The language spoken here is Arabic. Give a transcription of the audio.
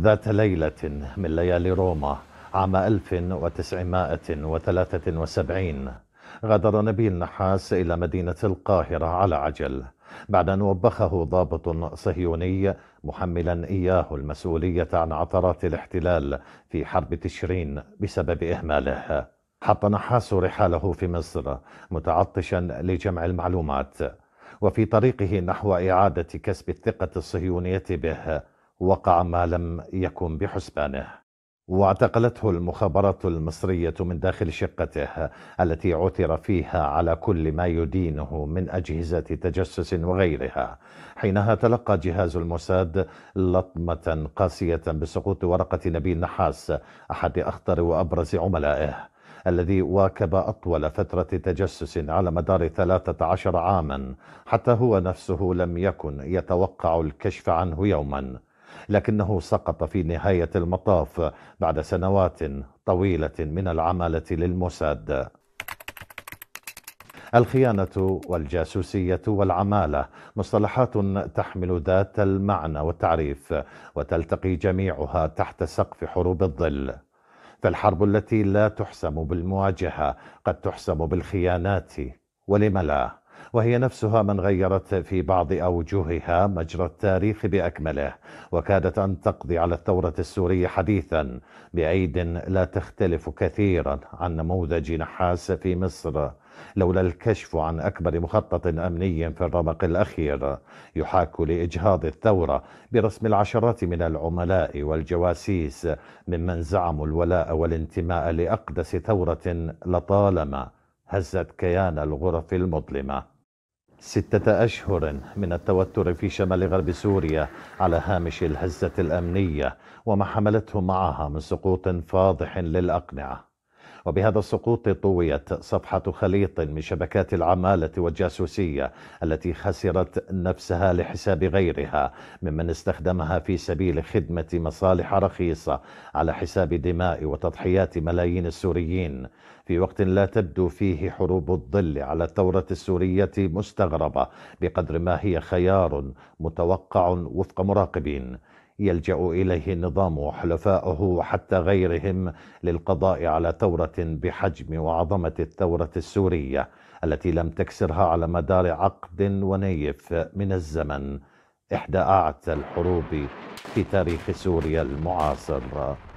ذات ليلة من ليالي روما عام 1973 غادر نبيل نحاس إلى مدينة القاهرة على عجل بعد أن وبخه ضابط صهيوني محملا إياه المسؤولية عن عثرات الاحتلال في حرب تشرين بسبب إهماله حط نحاس رحاله في مصر متعطشا لجمع المعلومات وفي طريقه نحو إعادة كسب الثقة الصهيونية به وقع ما لم يكن بحسبانه واعتقلته المخابرات المصرية من داخل شقته التي عثر فيها على كل ما يدينه من أجهزة تجسس وغيرها حينها تلقى جهاز الموساد لطمة قاسية بسقوط ورقة نبيل نحاس أحد أخطر وأبرز عملائه الذي واكب أطول فترة تجسس على مدار 13 عاما حتى هو نفسه لم يكن يتوقع الكشف عنه يوما لكنه سقط في نهاية المطاف بعد سنوات طويلة من العمالة للموساد الخيانة والجاسوسية والعمالة مصطلحات تحمل ذات المعنى والتعريف وتلتقي جميعها تحت سقف حروب الظل فالحرب التي لا تحسم بالمواجهة قد تحسم بالخيانات ولم لا وهي نفسها من غيرت في بعض أوجهها مجرى التاريخ بأكمله وكادت أن تقضي على الثورة السورية حديثا بأيد لا تختلف كثيرا عن نموذج نحاس في مصر لولا الكشف عن أكبر مخطط أمني في الرمق الأخير يحاك لإجهاض الثورة برسم العشرات من العملاء والجواسيس ممن زعموا الولاء والانتماء لأقدس ثورة لطالما هزت كيان الغرف المظلمه ستة أشهر من التوتر في شمال غرب سوريا على هامش الهزة الأمنية وما حملته معها من سقوط فاضح للأقنعة وبهذا السقوط طويت صفحة خليط من شبكات العمالة والجاسوسية التي خسرت نفسها لحساب غيرها ممن استخدمها في سبيل خدمة مصالح رخيصة على حساب دماء وتضحيات ملايين السوريين في وقت لا تبدو فيه حروب الظل على الثورة السورية مستغربة بقدر ما هي خيار متوقع وفق مراقبين يلجا اليه النظام وحلفائه وحتى غيرهم للقضاء على ثوره بحجم وعظمه الثوره السوريه التي لم تكسرها على مدار عقد ونيف من الزمن احدى اعتى الحروب في تاريخ سوريا المعاصر